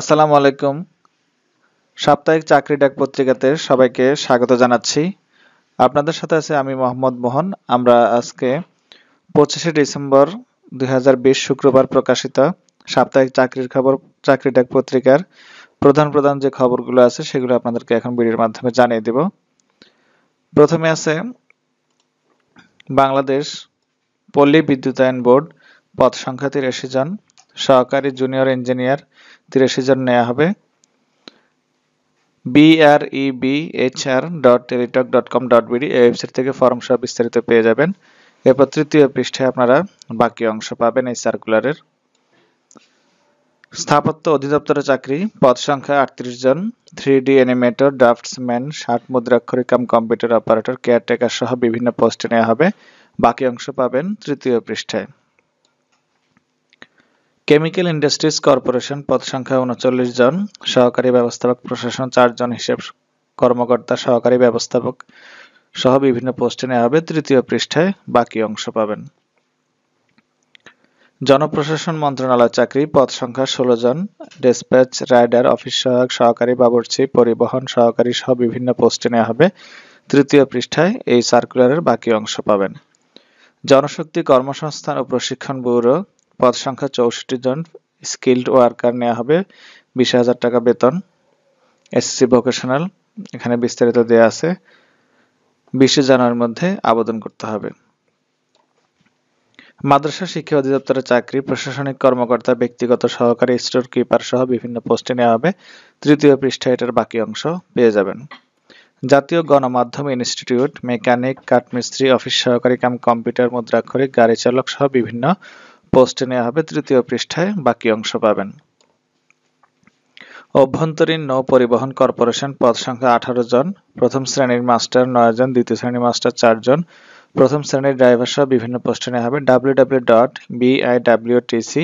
আসসালামু আলাইকুম সাপ্তাহিক চাকরি ডাক পত্রিকাতে সবাইকে স্বাগত জানাচ্ছি আপনাদের সাথে আছে আমি মোহাম্মদ মোহন আমরা আজকে পঁচিশে ডিসেম্বর দুই শুক্রবার প্রকাশিত সাপ্তাহিক চাকরির খবর চাকরি ডাক পত্রিকার প্রধান প্রধান যে খবরগুলো আছে সেগুলো আপনাদেরকে এখন ভিডিওর মাধ্যমে জানিয়ে দেব প্রথমে আছে বাংলাদেশ পল্লী বিদ্যুতায়ন বোর্ড পথ সংখ্যা তিরাশি জন সহকারী জুনিয়র ইঞ্জিনিয়ার তিরাশি জন নেওয়া হবে BREB R dot Teletalk dot com dot BD এই ওয়েবসাইট থেকে ফর্ম সহ বিস্তারিত পেয়ে যাবেন এরপর তৃতীয় পৃষ্ঠায় আপনারা বাকি অংশ পাবেন এই সার্কুলারের স্থাপত্য অধিদপ্তরের চাকরি পদ সংখ্যা আটত্রিশ জন থ্রি ডি অ্যানিমেটর ড্রাফটসম্যান ষাট মুদ্রাক্ষরিকাম কম্পিউটার অপারেটর কেয়ারটেকার সহ বিভিন্ন পোস্টে নেওয়া হবে বাকি অংশ পাবেন তৃতীয় পৃষ্ঠায় কেমিক্যাল ইন্ডাস্ট্রিজ কর্পোরেশন পদ সংখ্যা উনচল্লিশ জন সহকারী ব্যবস্থাপক প্রশাসন চারজন হিসেব কর্মকর্তা সহকারী ব্যবস্থাপক সহ বিভিন্ন পোস্টে নেওয়া হবে তৃতীয় পৃষ্ঠায় বাকি অংশ পাবেন জনপ্রশাসন মন্ত্রণালয় চাকরি পদ সংখ্যা ষোলো জন ডিসপ্যাচ রাইডার অফিস সহায়ক সহকারী বাবুর্চি পরিবহন সহকারী সহ বিভিন্ন পোস্টে নেওয়া হবে তৃতীয় পৃষ্ঠায় এই সার্কুলারের বাকি অংশ পাবেন জনশক্তি কর্মসংস্থান ও প্রশিক্ষণ ব্যুরো পদ সংখ্যা চৌষট্টি জন স্কিল্ড ওয়ার্কার নেওয়া হবে বিশ হাজার টাকা বেতন এসএসসি ভোকেশনাল এখানে বিস্তারিত দেয়া আছে বিশে জানুয়ারির মধ্যে আবেদন করতে হবে মাদ্রাসা শিক্ষা অধিদপ্তরের চাকরি প্রশাসনিক কর্মকর্তা ব্যক্তিগত সহকারী স্টোর কিপার সহ বিভিন্ন পোস্টে নেওয়া হবে তৃতীয় পৃষ্ঠা এটার বাকি অংশ পেয়ে যাবেন জাতীয় গণমাধ্যম ইনস্টিটিউট মেকানিক কাঠমিস্ত্রি অফিস সহকারী কাম কম্পিউটার মুদ্রাক্ষরিক গাড়ি চালক সহ বিভিন্ন পোস্টে নেওয়া হবে তৃতীয় পৃষ্ঠায় বাকি অংশ পাবেন অভ্যন্তরীণ নৌ পরিবহন কর্পোরেশন পদ সংখ্যা আঠারো জন প্রথম শ্রেণীর মাস্টার নয় জন দ্বিতীয় শ্রেণীর মাস্টার চারজন প্রথম শ্রেণীর ড্রাইভার সহ বিভিন্ন পোস্টে নেওয়া হবে W W dot BIWTC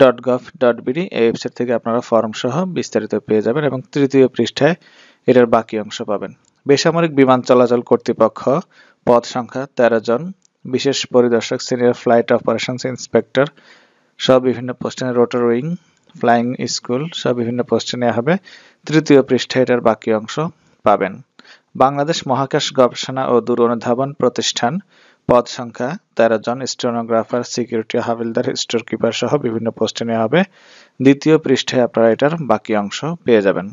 dot gov dot BD এই ওয়েবসাইট থেকে আপনারা ফর্ম সহ বিস্তারিত পেয়ে যাবেন এবং তৃতীয় পৃষ্ঠায় এটার বাকি অংশ পাবেন বেসামরিক বিমান চলাচল কর্তৃপক্ষ পদ সংখ্যা তেরো জন বিশেষ পরিদর্শক সিনিয়র ফ্লাইট অপারেশনস ইন্সপেক্টর সব বিভিন্ন পোস্টে রোটার উইং ফ্লাইং স্কুল সব বিভিন্ন পোস্টে নেওয়া হবে তৃতীয় পৃষ্ঠায় এটার বাকি অংশ পাবেন বাংলাদেশ মহাকাশ গবেষণা ও দূর অনুধাবন প্রতিষ্ঠান পদ সংখ্যা তেরো জন স্টোনোগ্রাফার সিকিউরিটি হাবিলদার স্টোর কিপার সহ বিভিন্ন পোস্টে নেওয়া হবে দ্বিতীয় পৃষ্ঠায় আপনারা এটার বাকি অংশ পেয়ে যাবেন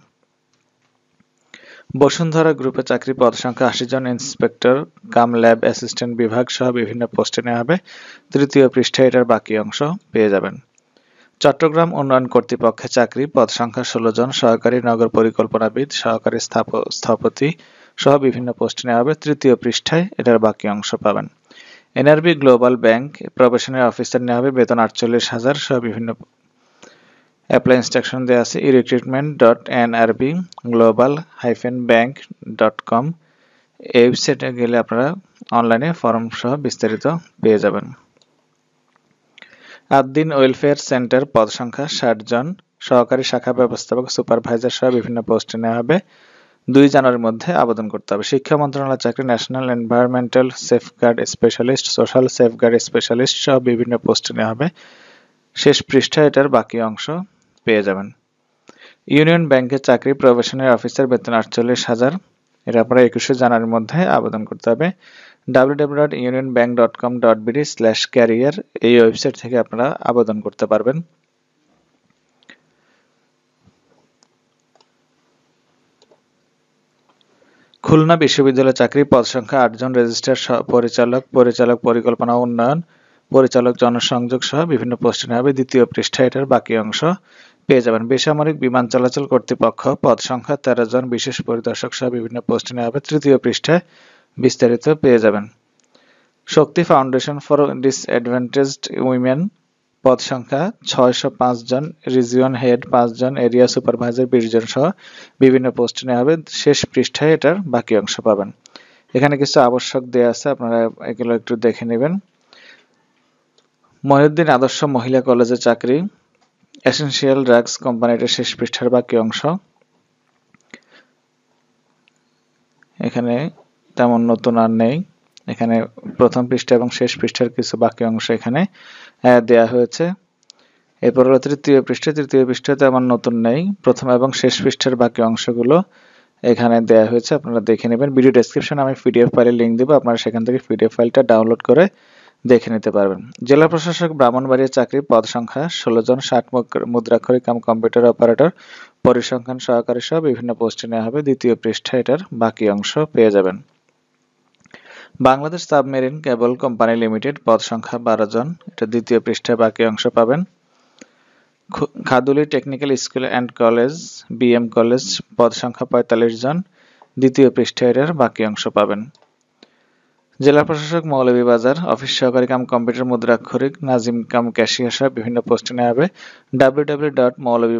বসুন্ধরা গ্রুপে চাকরি পদ সংখ্যা আশি জন ইন্সপেক্টর কাম ল্যাব অ্যাসিস্ট্যান্ট বিভাগ সহ বিভিন্ন পোস্টে নেওয়া হবে তৃতীয় পৃষ্ঠা এটার বাকি অংশ পেয়ে যাবেন চট্টগ্রাম উন্নয়ন কর্তৃপক্ষে চাকরি পদ সংখ্যা ষোলো জন সহকারী নগর পরিকল্পনাবিদ সহকারী স্থপতি সহ বিভিন্ন পোস্টে নেওয়া হবে তৃতীয় পৃষ্ঠায় এটার বাকি অংশ পাবেন এনআরবি গ্লোবাল ব্যাংক প্রবেশনের অফিসার নেওয়া হবে বেতন আটচল্লিশ হাজার সহ বিভিন্ন apply instruction দেওয়া আছে erecruitment dot nrb global hyphen bank dot com এই ওয়েবসাইটে গেলে আপনারা অনলাইনে ফর্ম সহ বিস্তারিত পেয়ে যাবেন আদ্দিন ওয়েলফেয়ার সেন্টার পদ সংখ্যা ষাট জন সহকারী শাখা ব্যবস্থাপক সুপারভাইজার সহ বিভিন্ন পোস্টে নেওয়া হবে দুই জানুয়ারির মধ্যে আবেদন করতে হবে শিক্ষা মন্ত্রণালয় চাকরি national environmental safeguard specialist social safeguard specialist সহ বিভিন্ন পোস্টে নেওয়া হবে শেষ পৃষ্ঠা এটার বাকি অংশ পেয়ে যাবেন ইউনিয়ন ব্যাংকে চাকরি প্রবেশনের অফিসার বেতন আটচল্লিশ হাজার এর আপনারা একুশে জানুয়ারির মধ্যে আবেদন করতে হবে www.unionbank.com.bd/career এই ওয়েবসাইট থেকে আপনারা আবেদন করতে পারবেন খুলনা বিশ্ববিদ্যালয় চাকরি পদ সংখ্যা আটজন রেজিস্ট্রার পরিচালক পরিচালক পরিকল্পনা উন্নয়ন পরিচালক জনসংযোগ সহ বিভিন্ন পোস্টে হবে দ্বিতীয় পৃষ্ঠা এটার বাকি অংশ পেয়ে যাবেন বেসামরিক বিমান চলাচল কর্তৃপক্ষ পদ সংখ্যা তেরো জন বিশেষ পরিদর্শক সহ বিভিন্ন পোস্টে নেওয়া হবে তৃতীয় পৃষ্ঠায় বিস্তারিত পেয়ে যাবেন Shakti Foundation for disadvantaged women পদ সংখ্যা ছয়শো জন রিজিয়ন হেড জন এরিয়া সুপারভাইজার বিশ জন সহ বিভিন্ন পোস্টে নেওয়া হবে শেষ পৃষ্ঠায় এটার বাকি অংশ পাবেন এখানে কিছু আবশ্যক দেওয়া আছে আপনারা এগুলো একটু দেখে নেবেন মহিউদ্দিন আদর্শ মহিলা কলেজে চাকরি এসেন্সিয়াল ড্রাগস কোম্পানিটার শেষ পৃষ্ঠার বাকি অংশ এখানে তেমন নতুন আর নেই এখানে প্রথম পৃষ্ঠা এবং শেষ পৃষ্ঠার কিছু বাকি অংশ এখানে দেয়া হয়েছে এরপর হলো তৃতীয় পৃষ্ঠা তৃতীয় পৃষ্ঠাতে আমার নতুন নেই প্রথম এবং শেষ পৃষ্ঠার বাকি অংশগুলো এখানে দেয়া হয়েছে আপনারা দেখে নেবেন ভিডিও ডেসক্রিপশনে আমি পিডিএফ ফাইলের লিঙ্ক দেবো আপনারা সেখান থেকে পিডিএফ ফাইলটা ডাউনলোড করে দেখে নিতে পারবেন জেলা প্রশাসক ব্রাহ্মণবাড়িয়া চাকরি পদ সংখ্যা ষোলো জন ষাট মুদ্রাক্ষরিক কাম কম্পিউটার অপারেটর পরিসংখ্যান সহকারী সহ বিভিন্ন পোস্টে নেওয়া হবে দ্বিতীয় পৃষ্ঠা এটার বাকি অংশ পেয়ে যাবেন Bangladesh submarine cable company limited পদ সংখ্যা বারো জন এটা দ্বিতীয় পৃষ্ঠায় বাকি অংশ পাবেন Khaduli technical school and college BM college পদ সংখ্যা পঁয়তাল্লিশ জন দ্বিতীয় পৃষ্ঠায় এটার বাকি অংশ পাবেন জেলা প্রশাসক বাজার অফিস সহকারী কাম কম্পিউটার মুদ্রাক্ষরিক নাজিম কাম ক্যাশিয়া সহ বিভিন্ন পোস্টে নেওয়া হবে ডাব্লিউ ডট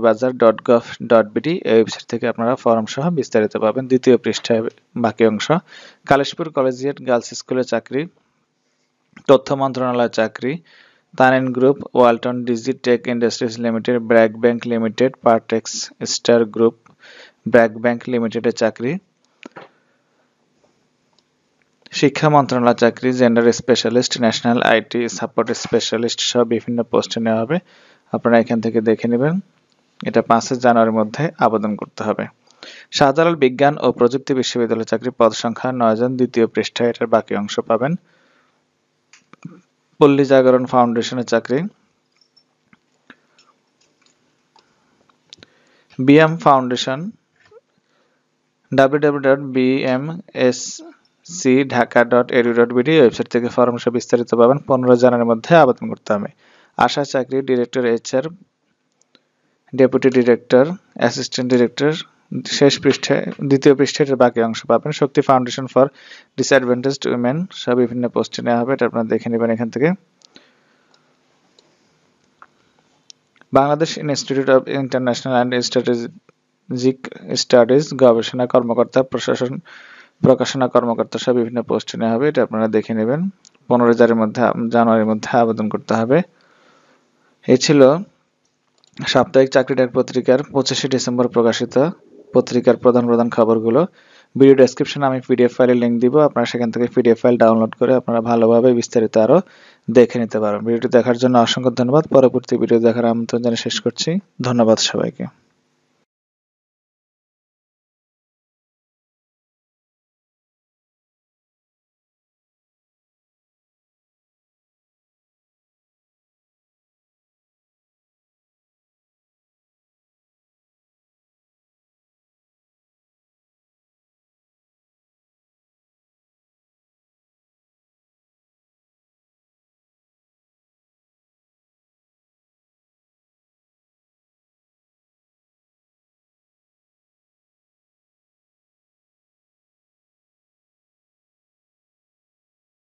বাজার ডট গভ ডট বিডি এই ওয়েবসাইট থেকে আপনারা ফর্ম সহ বিস্তারিত পাবেন দ্বিতীয় পৃষ্ঠায় বাকি অংশ কালেশপুর কলেজিয়েট গার্লস স্কুলে চাকরি তথ্য মন্ত্রণালয় চাকরি তানেন group Walton Digi Tech Industries Limited BRAC Bank Limited Partex Star Group BRAC Bank লিমিটেডের চাকরি শিক্ষা মন্ত্রণালয় চাকরি gender specialist national IT support specialist সহ বিভিন্ন পোস্টে নেওয়া হবে আপনারা এখান থেকে দেখে নেবেন এটা পাঁচই জানুয়ারির মধ্যে আবেদন করতে হবে শাহজালাল বিজ্ঞান ও প্রযুক্তি বিশ্ববিদ্যালয় চাকরি পদ সংখ্যা নয়জন দ্বিতীয় পৃষ্ঠায় এটার বাকি অংশ পাবেন পল্লী জাগরণ ফাউন্ডেশনের চাকরি BM Foundation W W dot BMS C Dhaka dot edu dot BD website থেকে ফর্ম সব বিস্তারিত পাবেন পনেরো জানের মধ্যে আবেদন করতে হবে আশা চাকরি director HR deputy director assistant director শেষ পৃষ্ঠে দ্বিতীয় পৃষ্ঠের বাকি অংশ পাবেন Shakti Foundation for disadvantage women সব বিভিন্ন পোস্টে নেওয়া হবে এটা আপনারা দেখে নেবেন এখান থেকে Bangladesh Institute of International and Strategic Studies গবেষণা কর্মকর্তা প্রশাসন প্রকাশনা কর্মকর্তা সহ বিভিন্ন পোস্টে নেওয়া হবে এটা আপনারা দেখে নেবেন পনেরো হাজারের মধ্যে জানুয়ারির মধ্যে আবেদন করতে হবে এ ছিল সাপ্তাহিক ডাক পত্রিকার পঁচিশে ডিসেম্বর প্রকাশিত পত্রিকার প্রধান প্রধান খবরগুলো ভিডিও ডেসক্রিপশনে আমি পিডিএফ ফাইলের লিঙ্ক দিব আপনারা সেখান থেকে পিডিএফ ফাইল ডাউনলোড করে আপনারা ভালোভাবে বিস্তারিত আরও দেখে নিতে পারেন ভিডিওটি দেখার জন্য অসংখ্য ধন্যবাদ পরবর্তী ভিডিও দেখার আমন্ত্রণ জানিয়ে শেষ করছি ধন্যবাদ সবাইকে